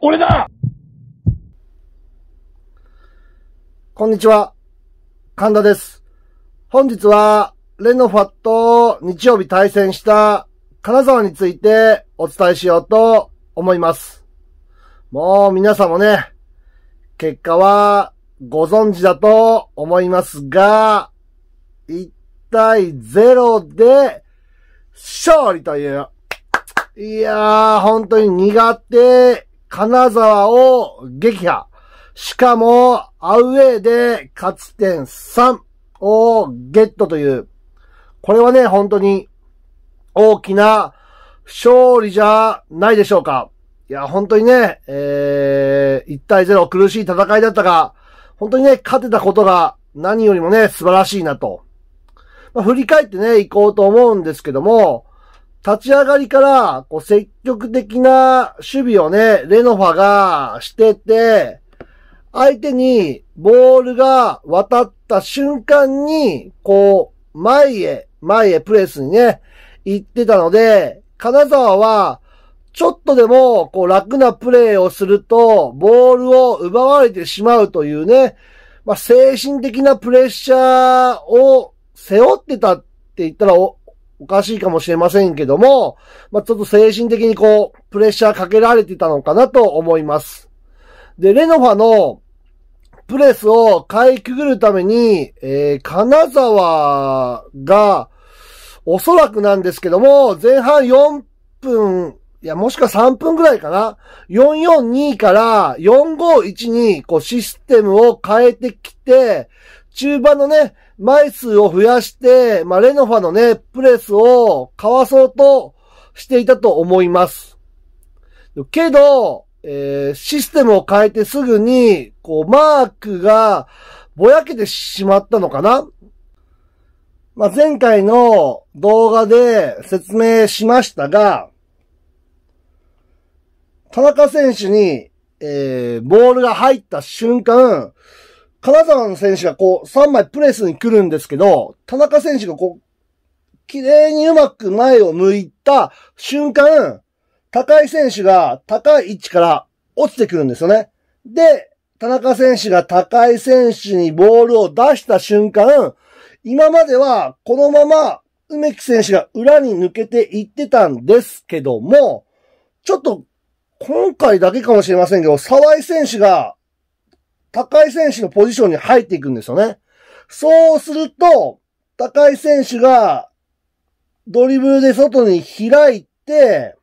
俺だこんにちは。神田です。本日は、レノファッと日曜日対戦した金沢についてお伝えしようと思います。もう皆さんもね、結果はご存知だと思いますが、1対0で勝利という。いやー、本当に苦手金沢を撃破。しかも、アウェーで勝ち点3をゲットという、これはね、本当に大きな勝利じゃないでしょうか。いや、本当にね、えー、1対0苦しい戦いだったが、本当にね、勝てたことが何よりもね、素晴らしいなと。まあ、振り返ってね、行こうと思うんですけども、立ち上がりから、こう、積極的な守備をね、レノファがしてて、相手にボールが渡った瞬間に、こう、前へ、前へプレスにね、行ってたので、金沢は、ちょっとでも、こう、楽なプレーをすると、ボールを奪われてしまうというね、まあ、精神的なプレッシャーを背負ってたって言ったらおかしいかもしれませんけども、まあ、ちょっと精神的にこう、プレッシャーかけられてたのかなと思います。で、レノファのプレスをかいくぐるために、えー、金沢が、おそらくなんですけども、前半4分、いや、もしくは3分ぐらいかな。442から4 5 1にこう、システムを変えてきて、中盤のね、枚数を増やして、まあ、レノファのね、プレスをかわそうとしていたと思います。けど、えー、システムを変えてすぐに、こう、マークがぼやけてしまったのかなまあ、前回の動画で説明しましたが、田中選手に、えー、ボールが入った瞬間、金沢の選手がこう、3枚プレスに来るんですけど、田中選手がこう、綺麗にうまく前を向いた瞬間、高井選手が高い位置から落ちてくるんですよね。で、田中選手が高井選手にボールを出した瞬間、今まではこのまま梅木選手が裏に抜けていってたんですけども、ちょっと今回だけかもしれませんけど、沢井選手が高井選手のポジションに入っていくんですよね。そうすると、高井選手がドリブルで外に開いて、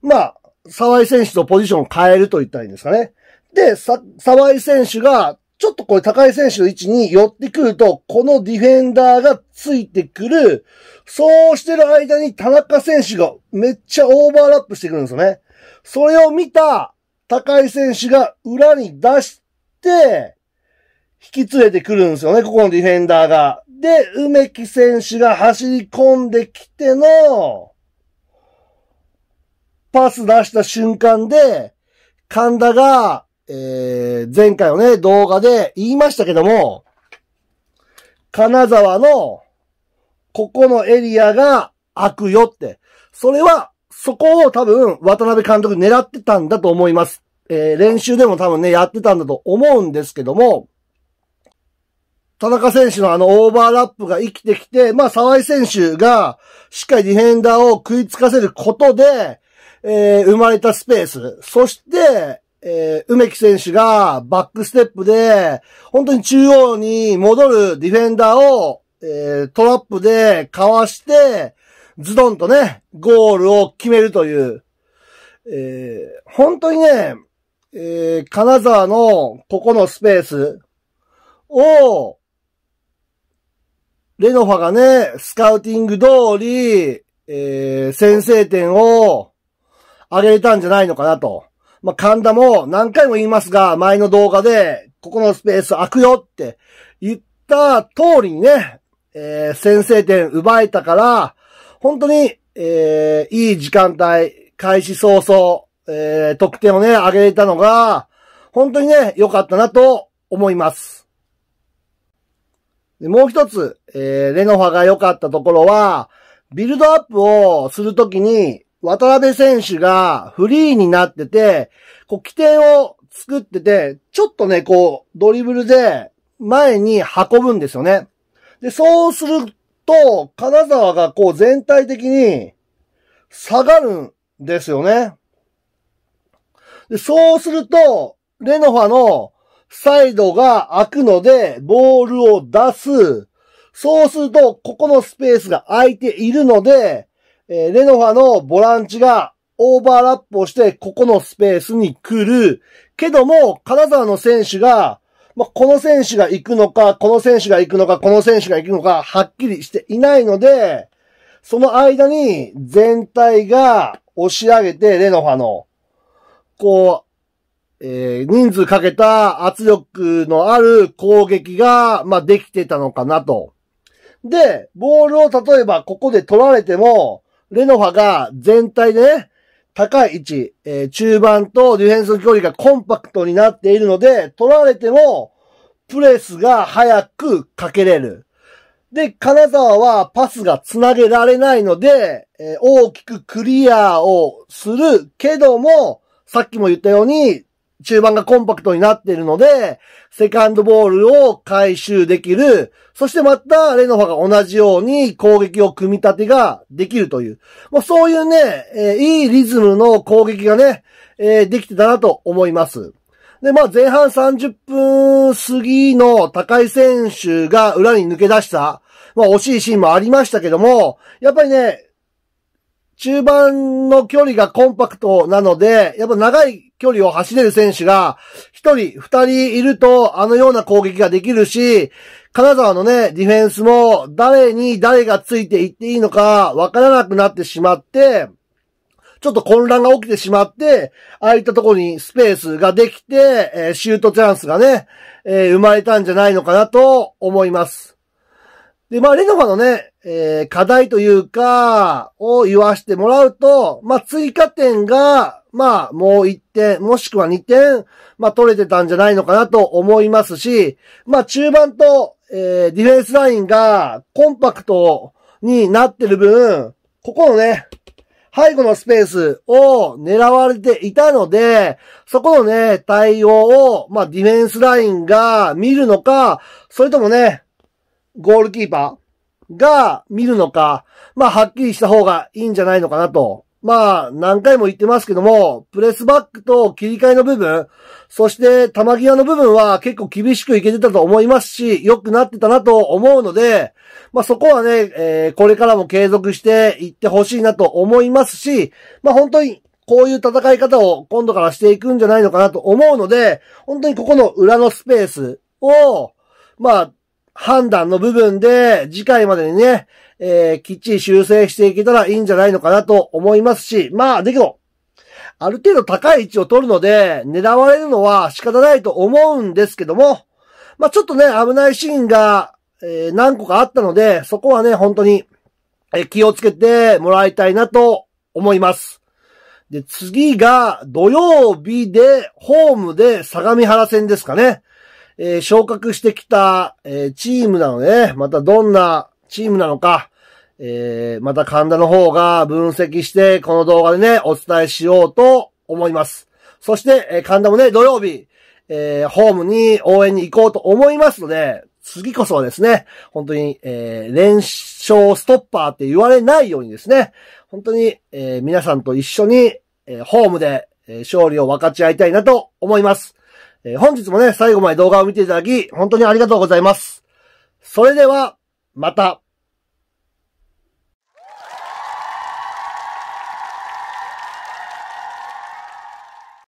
まあ、沢井選手とポジションを変えると言ったらいいんですかね。で、沢井選手が、ちょっとこれ高井選手の位置に寄ってくると、このディフェンダーがついてくる。そうしてる間に田中選手がめっちゃオーバーラップしてくるんですよね。それを見た高井選手が裏に出して、引き連れてくるんですよね、ここのディフェンダーが。で、梅木選手が走り込んできての、パス出した瞬間で、神田が、えー、前回のね、動画で言いましたけども、金沢の、ここのエリアが開くよって。それは、そこを多分、渡辺監督狙ってたんだと思います。えー、練習でも多分ね、やってたんだと思うんですけども、田中選手のあのオーバーラップが生きてきて、まあ、沢井選手がしっかりディフェンダーを食いつかせることで、えー、生まれたスペース。そして、えー、梅木選手がバックステップで、本当に中央に戻るディフェンダーを、えー、トラップでかわして、ズドンとね、ゴールを決めるという、えー、本当にね、えー、金沢のここのスペースを、レノファがね、スカウティング通り、えー、先制点を上げれたんじゃないのかなと。まあ、神田も何回も言いますが、前の動画で、ここのスペース開くよって言った通りにね、えー、先制点奪えたから、本当に、えー、いい時間帯、開始早々、えー、得点をね、上げれたのが、本当にね、良かったなと思います。でもう一つ、えー、レノファが良かったところは、ビルドアップをするときに、渡辺選手がフリーになってて、こう、起点を作ってて、ちょっとね、こう、ドリブルで前に運ぶんですよね。で、そうすると、金沢がこう全体的に下がるんですよね。で、そうすると、レノファのサイドが開くので、ボールを出す。そうすると、ここのスペースが空いているので、えー、レノファのボランチがオーバーラップをして、ここのスペースに来る。けども、金沢の選手が、まあ、この選手が行くのか、この選手が行くのか、この選手が行くのか、はっきりしていないので、その間に全体が押し上げて、レノファのこう、えー、人数かけた圧力のある攻撃が、まあ、できてたのかなと。で、ボールを例えばここで取られても、レノファが全体でね、高い位置、えー、中盤とディフェンスの距離がコンパクトになっているので、取られても、プレスが早くかけれる。で、金沢はパスが繋げられないので、えー、大きくクリアをするけども、さっきも言ったように、中盤がコンパクトになっているので、セカンドボールを回収できる。そしてまた、レノファが同じように攻撃を組み立てができるという。もうそういうね、えー、いいリズムの攻撃がね、えー、できてたなと思います。で、まあ前半30分過ぎの高井選手が裏に抜け出した、まあ惜しいシーンもありましたけども、やっぱりね、中盤の距離がコンパクトなので、やっぱ長い距離を走れる選手が、一人、二人いると、あのような攻撃ができるし、金沢のね、ディフェンスも、誰に誰がついていっていいのか、わからなくなってしまって、ちょっと混乱が起きてしまって、ああいったところにスペースができて、えー、シュートチャンスがね、えー、生まれたんじゃないのかなと思います。で、まあ、レノファのね、えー、課題というか、を言わしてもらうと、まあ、追加点が、まあ、もう1点、もしくは2点、まあ、取れてたんじゃないのかなと思いますし、まあ、中盤と、えー、ディフェンスラインがコンパクトになってる分、ここのね、背後のスペースを狙われていたので、そこのね、対応を、まあ、ディフェンスラインが見るのか、それともね、ゴールキーパーが見るのか、まあ、はっきりした方がいいんじゃないのかなと。まあ、何回も言ってますけども、プレスバックと切り替えの部分、そして球際の部分は結構厳しくいけてたと思いますし、良くなってたなと思うので、まあそこはね、えー、これからも継続していってほしいなと思いますし、まあ本当にこういう戦い方を今度からしていくんじゃないのかなと思うので、本当にここの裏のスペースを、まあ、判断の部分で、次回までにね、えー、きっちり修正していけたらいいんじゃないのかなと思いますし、まあ、でけど、ある程度高い位置を取るので、狙われるのは仕方ないと思うんですけども、まあちょっとね、危ないシーンが、えー、何個かあったので、そこはね、本当に、え気をつけてもらいたいなと思います。で、次が土曜日で、ホームで相模原戦ですかね。えー、昇格してきた、えー、チームなので、ね、またどんなチームなのか、えー、また神田の方が分析して、この動画でね、お伝えしようと思います。そして、え神田もね、土曜日、えホームに応援に行こうと思いますので、次こそはですね、本当に、えー、連勝ストッパーって言われないようにですね、本当に、えー、皆さんと一緒に、えー、ホームで、えー、勝利を分かち合いたいなと思います。えー、本日もね、最後まで動画を見ていただき、本当にありがとうございます。それでは、また。